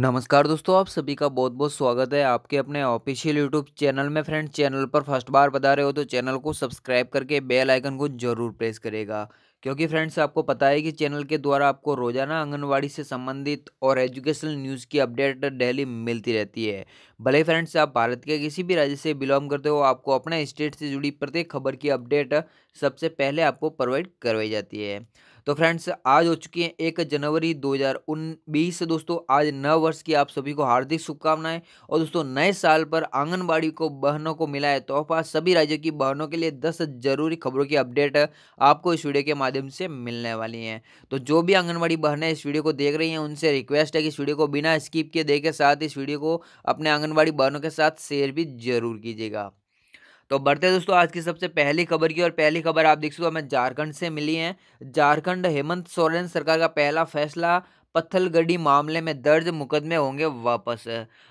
नमस्कार दोस्तों आप सभी का बहुत बहुत स्वागत है आपके अपने ऑफिशियल यूट्यूब चैनल में फ्रेंड चैनल पर फर्स्ट बार बता रहे हो तो चैनल को सब्सक्राइब करके बेल आइकन को जरूर प्रेस करेगा क्योंकि फ्रेंड्स आपको पता है कि चैनल के द्वारा आपको रोजाना आंगनवाड़ी से संबंधित और एजुकेशनल न्यूज़ की अपडेट डेली मिलती रहती है भले फ्रेंड्स आप भारत के किसी भी राज्य से बिलोंग करते हो आपको अपने स्टेट से जुड़ी प्रत्येक खबर की अपडेट सबसे पहले आपको प्रोवाइड करवाई जाती है तो फ्रेंड्स आज हो चुकी है एक जनवरी दो हज़ार बीस दोस्तों आज नव वर्ष की आप सभी को हार्दिक शुभकामनाएं और दोस्तों नए साल पर आंगनबाड़ी को बहनों को मिला है तोहफा सभी राज्यों की बहनों के लिए दस जरूरी खबरों की अपडेट आपको इस वीडियो के माध्यम से मिलने वाली हैं तो जो भी आंगनबाड़ी बहनें इस वीडियो को देख रही हैं उनसे रिक्वेस्ट है कि इस वीडियो को बिना स्किप किए के साथ इस वीडियो को अपने आंगनबाड़ी बहनों के साथ शेयर भी जरूर कीजिएगा तो बढ़ते दोस्तों आज की सबसे पहली खबर की और पहली खबर आप देख सकते हो हमें झारखंड से मिली है झारखंड हेमंत सोरेन सरकार का पहला फैसला पत्थलगढ़ी मामले में दर्ज मुकदमे होंगे वापस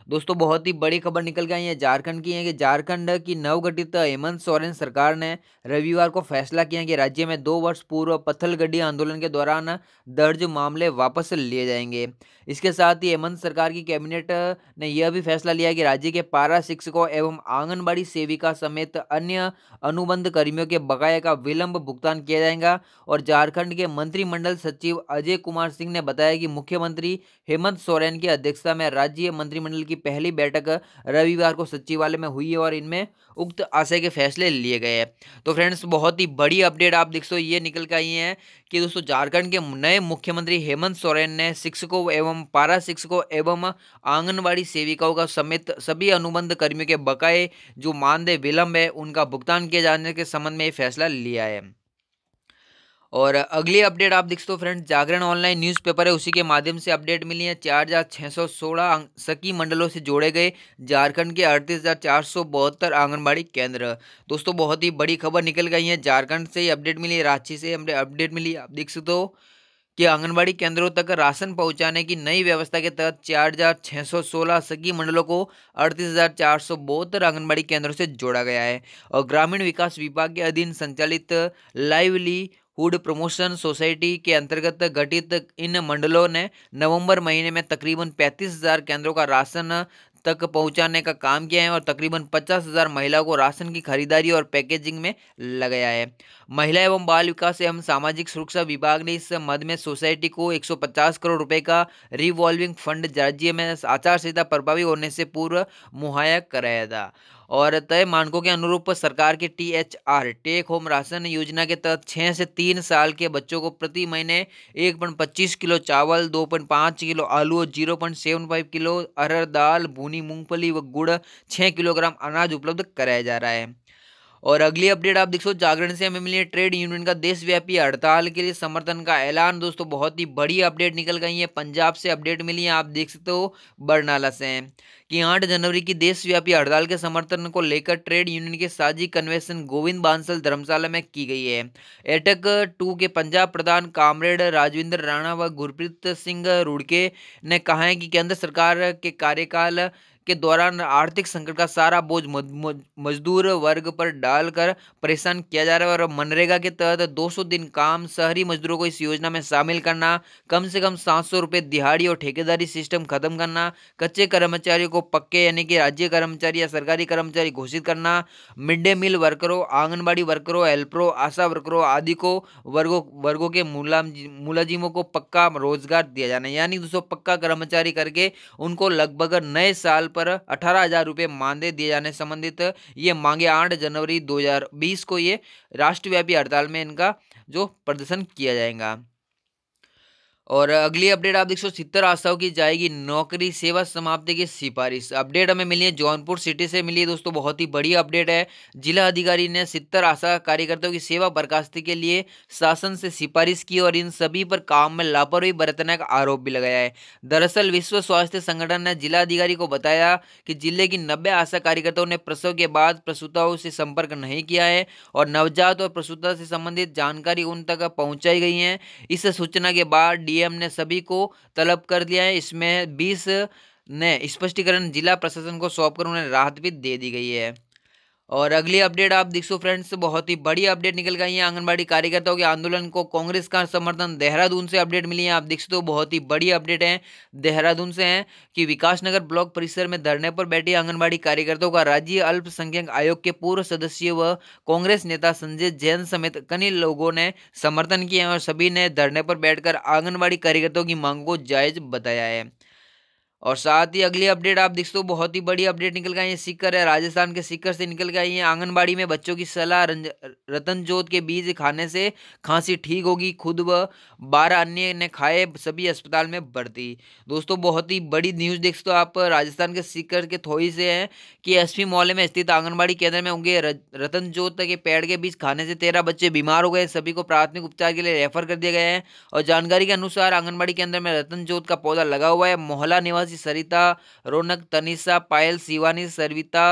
दोस्तों बहुत ही बड़ी खबर निकल के आई है झारखंड की है कि झारखंड की नवगठित हेमंत सोरेन सरकार ने रविवार को फैसला किया कि राज्य में दो वर्ष पूर्व पत्थलगढ़ी आंदोलन के दौरान दर्ज मामले वापस लिए जाएंगे इसके साथ ही हेमंत सरकार की कैबिनेट ने यह भी फैसला लिया कि राज्य के पारा शिक्षकों एवं आंगनबाड़ी सेविका समेत अन्य अनुबंध कर्मियों के बकाया का विलंब भुगतान किया जाएगा और झारखंड के मंत्रिमंडल सचिव अजय कुमार सिंह ने बताया कि मुख्यमंत्री हेमंत सोरेन की अध्यक्षता में राज्य मंत्रिमंडल की पहली बैठक रविवार को सचिवालय में हुई है और इनमें उक्त आशय के फैसले लिए गए हैं तो फ्रेंड्स बहुत ही बड़ी अपडेट आप देख सो ये निकल के आई है कि दोस्तों झारखंड के नए मुख्यमंत्री हेमंत सोरेन ने शिक्षकों एवं पारा शिक्षकों एवं आंगनबाड़ी सेविकाओं का समेत सभी अनुबंध कर्मियों के बकाए जो मानदेय विलंब है उनका भुगतान किए जाने के संबंध में ये फैसला लिया है और अगली अपडेट आप देख सकते हो फ्रेंड जागरण ऑनलाइन न्यूज़पेपर है उसी के माध्यम से अपडेट मिली है चार हज़ार छः सौ सोलह सकी मंडलों से जोड़े गए झारखंड के अड़तीस हज़ार चार सौ बहत्तर आंगनबाड़ी केंद्र दोस्तों बहुत ही बड़ी खबर निकल गई है झारखंड से ही अपडेट मिली है रांची से हमने अपडेट मिली आप देख सकते हो कि आंगनबाड़ी केंद्रों तक राशन पहुंचाने की नई व्यवस्था के तहत चार हजार छः सौ सोलह सखी मंडलों को अड़तीस हजार चार सौ बहत्तर आंगनबाड़ी केंद्रों से जोड़ा गया है और ग्रामीण विकास विभाग के अधीन संचालित लाइवली हुड प्रमोशन सोसाइटी के अंतर्गत गठित इन मंडलों ने नवंबर महीने में तकरीबन पैंतीस हज़ार केंद्रों का राशन तक पहुंचाने का काम किया है और तकरीबन पचास हज़ार महिलाओं को राशन की खरीदारी और पैकेजिंग में लगाया है महिला एवं बाल विकास एवं सामाजिक सुरक्षा विभाग ने इस मद में सोसाइटी को 150 करोड़ रुपए का रिवॉल्विंग फंड राज्य में आचार संहिता प्रभावी होने से पूर्व मुहैया कराया था और तय मानकों के अनुरूप सरकार के T H R take home ration योजना के तहत छः से तीन साल के बच्चों को प्रति महीने एक पॉइंट पच्चीस किलो चावल दो पॉइंट पाँच किलो आलू और zero point seven five kilo अरहर दाल भूनी मूंगफली व गुड़ छः किलोग्राम अनाज उपलब्ध कराया जा रहा है और अगली अपडेट आप देख सो जागरण से हमें मिली है ट्रेड यूनियन का देशव्यापी हड़ताल के लिए समर्थन का ऐलान दोस्तों बहुत ही बड़ी अपडेट निकल गई है पंजाब से अपडेट मिली है आप देख सकते हो बरनाला से कि आठ जनवरी की देशव्यापी हड़ताल के समर्थन को लेकर ट्रेड यूनियन के साझी कन्वेंशन गोविंद बांसल धर्मशाला में की गई है एटक टू के पंजाब प्रधान कामरेड राजविंदर राणा व गुरप्रीत सिंह रुड़के ने कहा है कि केंद्र सरकार के कार्यकाल के दौरान आर्थिक संकट का सारा बोझ मजदूर वर्ग पर डालकर परेशान किया जा रहा है और मनरेगा के तहत 200 दिन काम शहरी मजदूरों को इस योजना में शामिल करना कम से कम सात सौ रुपये दिहाड़ी और ठेकेदारी सिस्टम खत्म करना कच्चे कर्मचारियों को पक्के यानी कि राज्य कर्मचारी या सरकारी कर्मचारी घोषित करना मिड डे मील वर्करों आंगनबाड़ी वर्करों हेल्परों आशा वर्करों आदि को वर्गों वर्गों के मुलाजिमों को पक्का रोजगार दिया जाना यानी दोस्तों पक्का कर्मचारी करके उनको लगभग नए साल पर अठारह हजार रुपये मानदेय दिए जाने संबंधित ये मांगे आठ जनवरी 2020 को ये राष्ट्रव्यापी हड़ताल में इनका जो प्रदर्शन किया जाएगा और अगली अपडेट आप देख सौ सितर आस्थाओं की जाएगी नौकरी सेवा समाप्ति की सिफारिश अपडेट हमें मिली है जौनपुर सिटी से मिली है दोस्तों बहुत ही बड़ी अपडेट है जिला अधिकारी ने सितर आशा कार्यकर्ताओं की सेवा बर्खास्ती के लिए शासन से सिफारिश की और इन सभी पर काम में लापरवाही बरतने का आरोप भी लगाया है दरअसल विश्व स्वास्थ्य संगठन ने जिला अधिकारी को बताया कि जिले की नब्बे आशा कार्यकर्ताओं ने प्रसव के बाद प्रसूताओं से संपर्क नहीं किया है और नवजात और प्रसूता से संबंधित जानकारी उन तक पहुँचाई गई है इस सूचना के बाद डी ये हमने सभी को तलब कर दिया है इसमें बीस ने स्पष्टीकरण जिला प्रशासन को सौंपकर उन्हें राहत भी दे दी गई है और अगली अपडेट आप देख सो फ्रेंड्स बहुत ही बड़ी अपडेट निकल गई है आंगनबाड़ी कार्यकर्ताओं के आंदोलन को कांग्रेस का समर्थन देहरादून से अपडेट मिली है आप देख सकते हो बहुत ही बड़ी अपडेट है देहरादून से है कि विकासनगर ब्लॉक परिसर में धरने पर बैठी आंगनबाड़ी कार्यकर्ताओं का राज्य अल्पसंख्यक आयोग के पूर्व सदस्य व कांग्रेस नेता संजय जैन समेत कई लोगों ने समर्थन किया है और सभी ने धरने पर बैठकर आंगनबाड़ी कार्यकर्ताओं की मांग को जायज बताया है और साथ ही अगली अपडेट आप देख हो बहुत ही बड़ी अपडेट निकल गई है सीकर है राजस्थान के सीकर से निकल गई है आंगनबाड़ी में बच्चों की सलाह रतन जोत के बीज खाने से खांसी ठीक होगी खुद व बारह अन्य ने खाए सभी अस्पताल में भर्ती दोस्तों बहुत ही बड़ी न्यूज़ देख हो आप राजस्थान के सीकर के थोई से हैं कि एस मोहल्ले में स्थित आंगनबाड़ी केंद्र में होंगे रतन जोत के पेड़ के बीज खाने से तेरह बच्चे बीमार हो गए सभी को प्राथमिक उपचार के लिए रेफर कर दिया गया है और जानकारी के अनुसार आंगनबाड़ी केंद्र में रतन जोत का पौधा लगा हुआ है मोहल्ला निवास सी सरिता रौनक तनिषा पायल शिवानी सरविता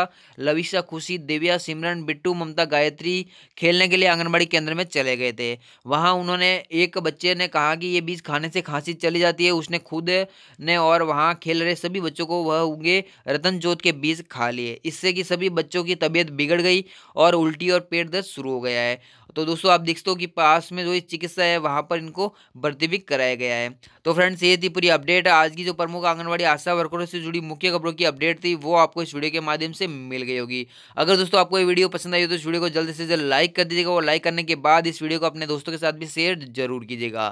लविशा खुशी दिव्या सिमरन बिट्टू ममता गायत्री खेलने के लिए आंगनबाड़ी केंद्र में चले गए थे वहाँ उन्होंने एक बच्चे ने कहा कि ये बीज खाने से खांसी चली जाती है उसने खुद ने और वहाँ खेल रहे सभी बच्चों को वह उगे रतन जोत के बीज खा लिए इससे कि सभी बच्चों की तबीयत बिगड़ गई और उल्टी और पेट दर्द शुरू हो गया है तो दोस्तों आप देखते हो कि पास में जो ये चिकित्सा है वहाँ पर इनको भर्ती भी कराया गया है तो फ्रेंड्स ये थी पूरी अपडेट आज की जो प्रमुख आंगनबाड़ी आशा वर्करों से जुड़ी मुख्य खबरों की अपडेट थी वो आपको इस वीडियो के माध्यम से मिल गई होगी अगर दोस्तों आपको ये वीडियो पसंद आई हो तो इस वीडियो को जल्द से जल्द लाइक कर दीजिएगा और लाइक करने के बाद इस वीडियो को अपने दोस्तों के साथ भी शेयर जरूर कीजिएगा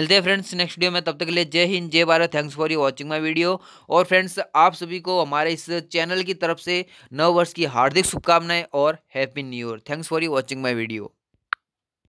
मिलते हैं फ्रेंड्स नेक्स्ट वीडियो में तब तक के लिए जय हिंद जय Bharat thanks for you watching my video और फ्रेंड्स आप सभी को हमारे इस चैनल की तरफ से नव वर्ष की हार्दिक शुभकामनाएं और happy new year thanks for you watching my video